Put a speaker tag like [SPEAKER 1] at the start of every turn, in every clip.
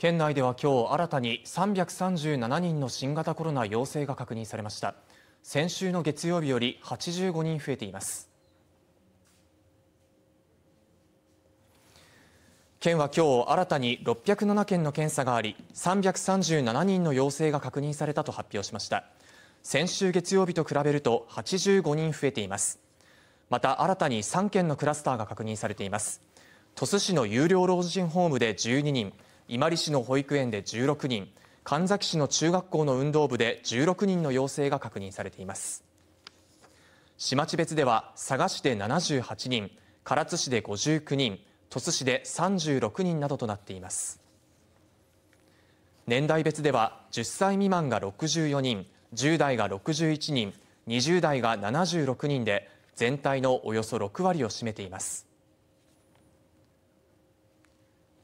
[SPEAKER 1] 県内では今日新たに337人の新型コロナ陽性が確認されました先週の月曜日より85人増えています県は今日新たに607件の検査があり337人の陽性が確認されたと発表しました先週月曜日と比べると85人増えていますまた新たに3件のクラスターが確認されています鳥栖市の有料老人ホームで12人伊万里市の保育園で16人神埼市の中学校の運動部で16人の陽性が確認されています市町別では佐賀市で78人唐津市で59人鳥栖市で36人などとなっています年代別では10歳未満が64人10代が61人20代が76人で全体のおよそ6割を占めています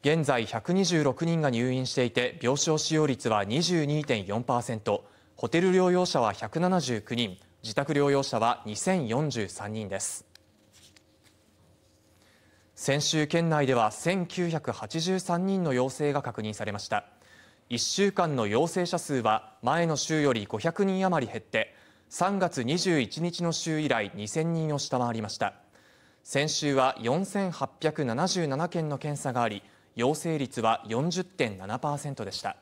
[SPEAKER 1] 現在126人が入院していて病床使用率は22.4%、ホテル療養者は179人、自宅療養者は2043人です。先週県内では1983人の陽性が確認されました1週間の陽性者数は前の週より500人余り減って3月21日の週以来2000人を下回りました先週は4877件の検査があり陽性率は40.7%でした。